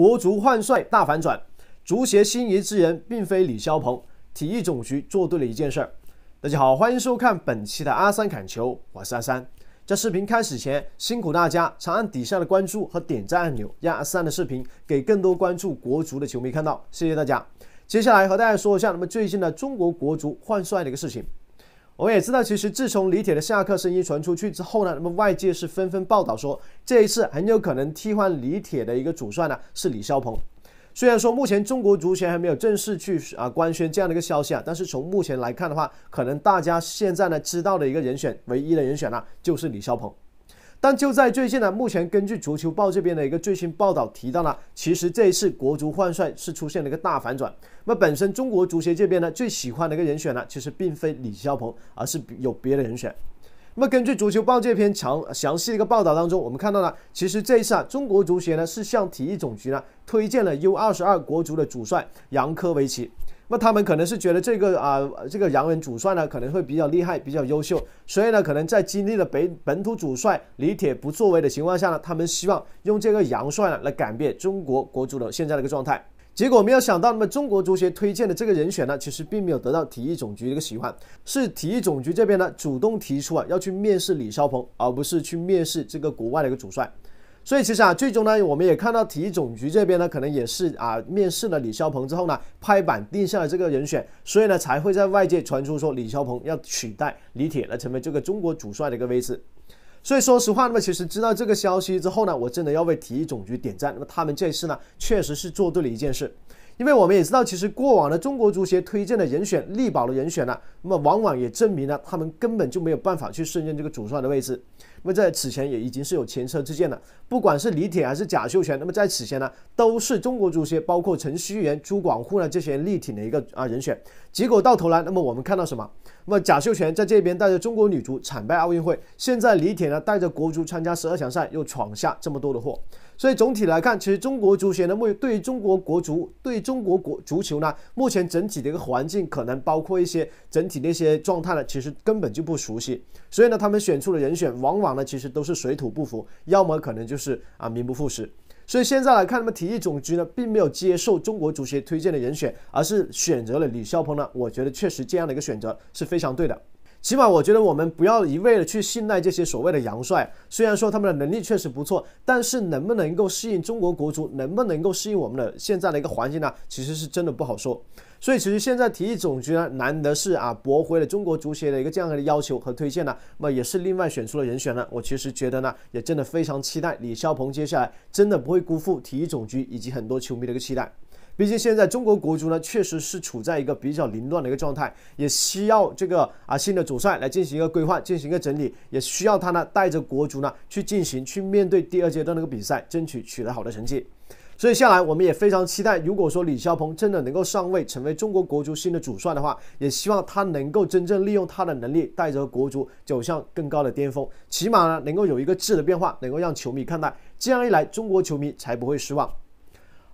国足换帅大反转，足协心仪之人并非李霄鹏，体育总局做对了一件事儿。大家好，欢迎收看本期的阿三砍球，我是阿三。在视频开始前，辛苦大家长按底下的关注和点赞按钮，让阿三的视频给更多关注国足的球迷看到，谢谢大家。接下来和大家说一下，那么最近的中国国足换帅的一个事情。我们也知道，其实自从李铁的下课声音传出去之后呢，那么外界是纷纷报道说，这一次很有可能替换李铁的一个主帅呢是李霄鹏。虽然说目前中国足协还没有正式去啊官宣这样的一个消息啊，但是从目前来看的话，可能大家现在呢知道的一个人选，唯一的人选呢就是李霄鹏。但就在最近呢，目前根据足球报这边的一个最新报道提到呢，其实这一次国足换帅是出现了一个大反转。那本身中国足协这边呢最喜欢的一个人选呢，其实并非李霄鹏，而是有别的人选。那么根据足球报这篇详详细的一个报道当中，我们看到呢，其实这一次啊，中国足协呢是向体育总局呢推荐了 U22 国足的主帅扬科维奇。那他们可能是觉得这个啊，这个洋人主帅呢可能会比较厉害，比较优秀，所以呢，可能在经历了北本土主帅李铁不作为的情况下呢，他们希望用这个洋帅呢来改变中国国足的现在的一个状态。结果没有想到，那么中国足协推荐的这个人选呢，其实并没有得到体育总局的一个喜欢，是体育总局这边呢主动提出啊要去面试李少鹏，而不是去面试这个国外的一个主帅。所以其实啊，最终呢，我们也看到体育总局这边呢，可能也是啊，面试了李霄鹏之后呢，拍板定下了这个人选，所以呢，才会在外界传出说李霄鹏要取代李铁来成为这个中国主帅的一个位置。所以说实话，那么其实知道这个消息之后呢，我真的要为体育总局点赞，那么他们这次呢，确实是做对了一件事。因为我们也知道，其实过往的中国足协推荐的人选、力保的人选呢，那么往往也证明了他们根本就没有办法去胜任这个主帅的位置。那么在此前也已经是有前车之鉴了，不管是李铁还是贾秀全，那么在此前呢，都是中国足协包括陈戌源、朱广沪呢这些力挺的一个啊人选。结果到头来，那么我们看到什么？那么贾秀全在这边带着中国女足惨败奥运会，现在李铁呢带着国足参加十二强赛又闯下这么多的祸。所以总体来看，其实中国足协呢，目对于中国国足、对中国国足球呢，目前整体的一个环境，可能包括一些整体的一些状态呢，其实根本就不熟悉。所以呢，他们选出的人选，往往呢，其实都是水土不服，要么可能就是啊名不副实。所以现在来看，他们体育总局呢，并没有接受中国足协推荐的人选，而是选择了李霄鹏呢。我觉得确实这样的一个选择是非常对的。起码我觉得我们不要一味的去信赖这些所谓的洋帅，虽然说他们的能力确实不错，但是能不能够适应中国国足，能不能够适应我们的现在的一个环境呢？其实是真的不好说。所以其实现在体育总局呢，难得是啊驳回了中国足协的一个这样的要求和推荐呢，那么也是另外选出了人选呢。我其实觉得呢，也真的非常期待李霄鹏接下来真的不会辜负体育总局以及很多球迷的一个期待。毕竟现在中国国足呢，确实是处在一个比较凌乱的一个状态，也需要这个啊新的主帅来进行一个规划，进行一个整理，也需要他呢带着国足呢去进行去面对第二阶段那个比赛，争取取得好的成绩。所以下来我们也非常期待，如果说李霄鹏真的能够上位，成为中国国足新的主帅的话，也希望他能够真正利用他的能力，带着国足走向更高的巅峰，起码呢能够有一个质的变化，能够让球迷看待，这样一来中国球迷才不会失望。